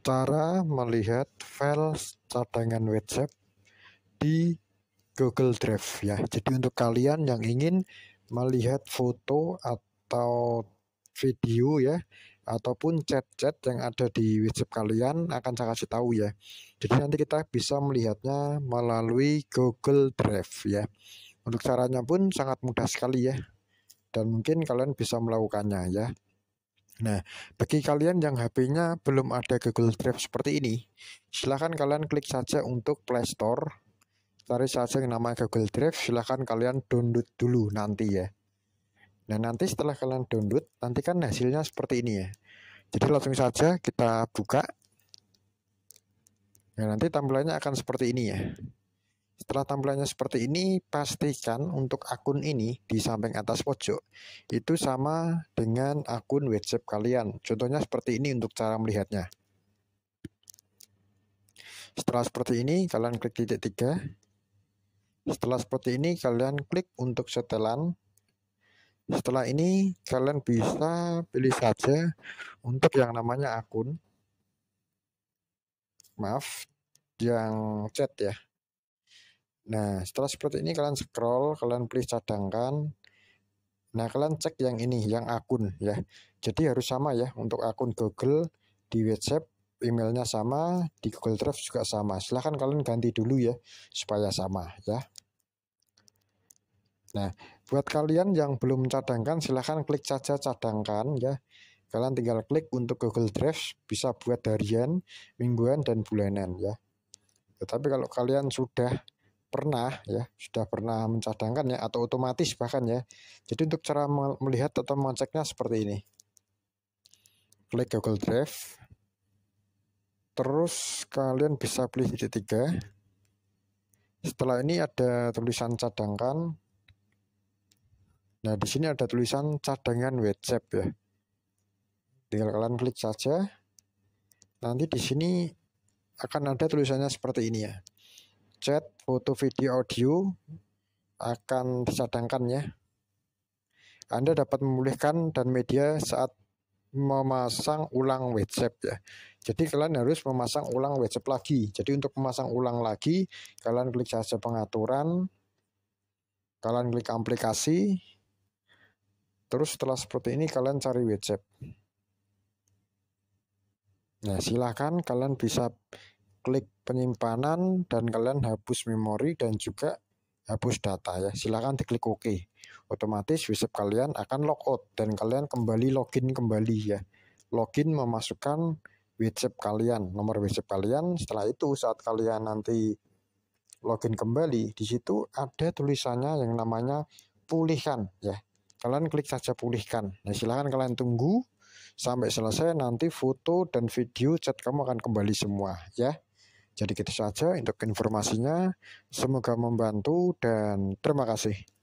cara melihat file cadangan WhatsApp di Google Drive ya. Jadi untuk kalian yang ingin melihat foto atau video ya ataupun chat-chat yang ada di WhatsApp kalian akan saya kasih tahu ya. Jadi nanti kita bisa melihatnya melalui Google Drive ya. Untuk caranya pun sangat mudah sekali ya. Dan mungkin kalian bisa melakukannya ya. Nah, bagi kalian yang HP-nya belum ada Google Drive seperti ini, silahkan kalian klik saja untuk Play Store. Cari saja yang nama Google Drive, silahkan kalian download dulu nanti ya. Nah, nanti setelah kalian download, nanti kan hasilnya seperti ini ya. Jadi langsung saja kita buka. Nah, nanti tampilannya akan seperti ini ya. Setelah tampilannya seperti ini, pastikan untuk akun ini di samping atas pojok itu sama dengan akun WhatsApp kalian. Contohnya seperti ini untuk cara melihatnya. Setelah seperti ini, kalian klik titik tiga. Setelah seperti ini, kalian klik untuk setelan. Setelah ini, kalian bisa pilih saja untuk yang namanya akun. Maaf, yang chat ya. Nah, setelah seperti ini kalian scroll, kalian pilih cadangkan. Nah, kalian cek yang ini, yang akun ya. Jadi harus sama ya untuk akun Google di WhatsApp emailnya sama, di Google Drive juga sama. Silahkan kalian ganti dulu ya, supaya sama ya. Nah, buat kalian yang belum cadangkan, silahkan klik saja cadangkan ya. Kalian tinggal klik untuk Google Drive, bisa buat harian, mingguan, dan bulanan ya. Tetapi kalau kalian sudah pernah ya sudah pernah mencadangkan ya atau otomatis bahkan ya jadi untuk cara melihat atau mengeceknya seperti ini klik Google Drive terus kalian bisa pilih titik tiga setelah ini ada tulisan cadangkan nah di sini ada tulisan cadangan WhatsApp ya tinggal kalian klik saja nanti di sini akan ada tulisannya seperti ini ya chat, foto, video, audio akan disadangkan ya. Anda dapat memulihkan dan media saat memasang ulang WhatsApp ya. Jadi kalian harus memasang ulang WhatsApp lagi. Jadi untuk memasang ulang lagi, kalian klik saja pengaturan, kalian klik aplikasi, terus setelah seperti ini kalian cari WhatsApp. Nah silahkan kalian bisa klik penyimpanan dan kalian hapus memori dan juga hapus data ya. Silahkan diklik OK. Otomatis WhatsApp kalian akan logout dan kalian kembali login kembali ya. Login memasukkan WhatsApp kalian, nomor WhatsApp kalian. Setelah itu saat kalian nanti login kembali, di situ ada tulisannya yang namanya pulihkan ya. Kalian klik saja pulihkan. Nah, silahkan kalian tunggu sampai selesai nanti foto dan video chat kamu akan kembali semua ya. Jadi gitu saja untuk informasinya. Semoga membantu dan terima kasih.